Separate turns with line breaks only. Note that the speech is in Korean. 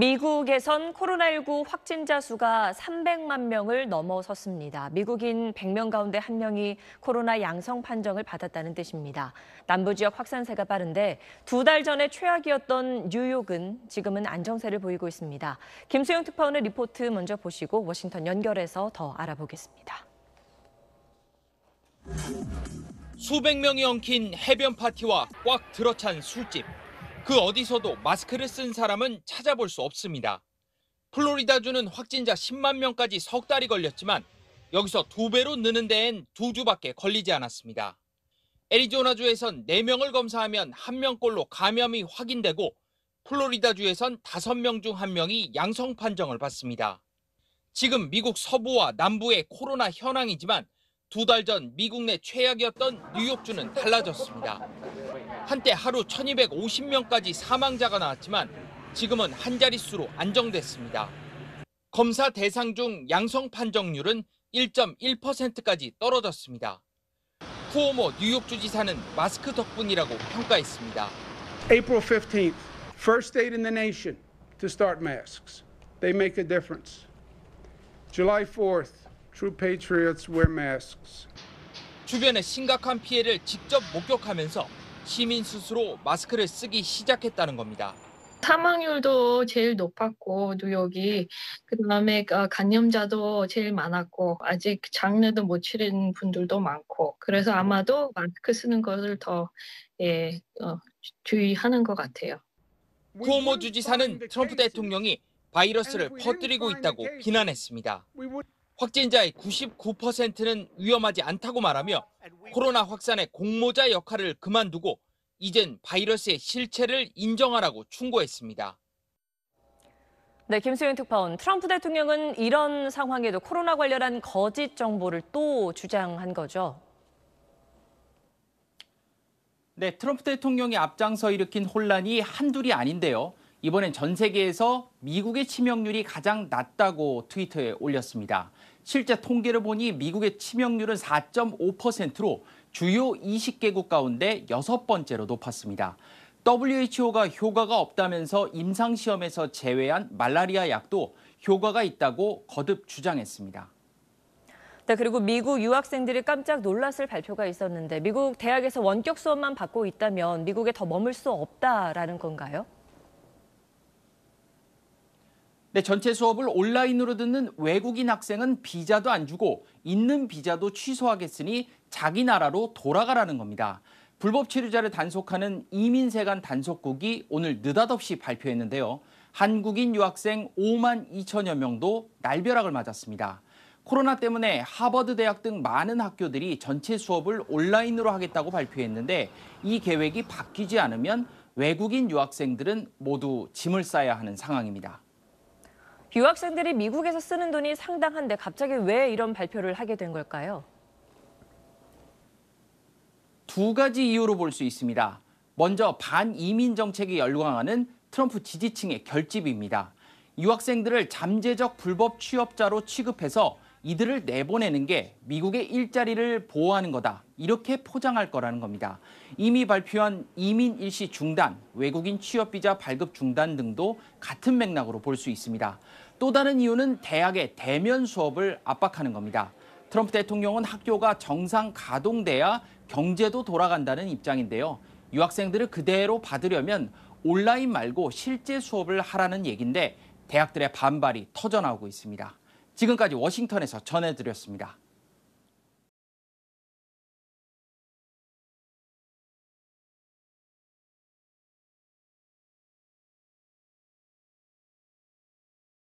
미국에선 코로나19 확진자 수가 300만 명을 넘어섰습니다. 미국인 100명 가운데 한 명이 코로나 양성 판정을 받았다는 뜻입니다. 남부 지역 확산세가 빠른데 두 달 전에 최악이었던 뉴욕은 지금은 안정세를 보이고 있습니다. 김수영 특파원의 리포트 먼저 보시고 워싱턴 연결해서 더 알아보겠습니다.
수백 명이 엉킨 해변 파티와 꽉 들어찬 술집. 그 어디서도 마스크를 쓴 사람은 찾아볼 수 없습니다. 플로리다주는 확진자 10만 명까지 석 달이 걸렸지만 여기서 두 배로 느는 데엔 두 주밖에 걸리지 않았습니다. 애리조나주에선 4명을 검사하면 1명꼴로 감염이 확인되고 플로리다주에선 5명 중 1명이 양성 판정을 받습니다. 지금 미국 서부와 남부의 코로나 현황이지만 두 달 전 미국 내 최악이었던 뉴욕주는 달라졌습니다. 한때 하루 1250명까지 사망자가 나왔지만 지금은 한 자릿수로 안정됐습니다. 검사 대상 중 양성 판정률은 1.1%까지 떨어졌습니다. 쿠오모 뉴욕 주지사는 마스크 덕분이라고 평가했습니다. April 15th, first state in the nation to start masks. They make a difference. July 4th, true
patriots wear masks.
주변의 심각한 피해를 직접 목격하면서 시민 스스로 마스크를 쓰기 시작했다는 겁니다.
사망률도 제일 높았고 뉴욕이 그다음에 어, 감염자도 제일 많았고 아직 장례도 못 치른 분들도 많고 그래서 아마도 마스크 쓰는 것을 더 예, 어, 주의하는 것 같아요.
쿠오모 주지사는 트럼프 대통령이 바이러스를 퍼뜨리고 있다고 비난했습니다. 확진자의 99%는 위험하지 않다고 말하며 코로나 확산의 공모자 역할을 그만두고 이젠 바이러스의 실체를 인정하라고 충고했습니다.
네, 김수영 특파원. 트럼프 대통령은 이런 상황에도 코로나 관련한 거짓 정보를 또 주장한 거죠.
네, 트럼프 대통령이 앞장서 일으킨 혼란이 한둘이 아닌데요. 이번엔 전 세계에서 미국의 치명률이 가장 낮다고 트위터에 올렸습니다. 실제 통계를 보니 미국의 치명률은 4.5%로 주요 20개국 가운데 여섯 번째로 높았습니다. WHO가 효과가 없다면서 임상시험에서 제외한 말라리아 약도 효과가 있다고 거듭 주장했습니다.
네, 그리고 미국 유학생들이 깜짝 놀랐을 발표가 있었는데 미국 대학에서 원격 수업만 받고 있다면 미국에 더 머물 수 없다라는 건가요?
네, 전체 수업을 온라인으로 듣는 외국인 학생은 비자도 안 주고 있는 비자도 취소하겠으니 자기 나라로 돌아가라는 겁니다. 불법 체류자를 단속하는 이민세관 단속국이 오늘 느닷없이 발표했는데요. 한국인 유학생 5만 2천여 명도 날벼락을 맞았습니다. 코로나 때문에 하버드 대학 등 많은 학교들이 전체 수업을 온라인으로 하겠다고 발표했는데 이 계획이 바뀌지 않으면 외국인 유학생들은 모두 짐을 싸야 하는 상황입니다.
유학생들이 미국에서 쓰는 돈이 상당한데 갑자기 왜 이런 발표를 하게 된 걸까요?
두 가지 이유로 볼 수 있습니다. 먼저 반이민 정책에 열광하는 트럼프 지지층의 결집입니다. 유학생들을 잠재적 불법 취업자로 취급해서 이들을 내보내는 게 미국의 일자리를 보호하는 거다. 이렇게 포장할 거라는 겁니다. 이미 발표한 이민 일시 중단, 외국인 취업비자 발급 중단 등도 같은 맥락으로 볼 수 있습니다. 또 다른 이유는 대학의 대면 수업을 압박하는 겁니다. 트럼프 대통령은 학교가 정상 가동돼야 경제도 돌아간다는 입장인데요. 유학생들을 그대로 받으려면 온라인 말고 실제 수업을 하라는 얘기인데 대학들의 반발이 터져나오고 있습니다. 지금까지 워싱턴에서 전해드렸습니다.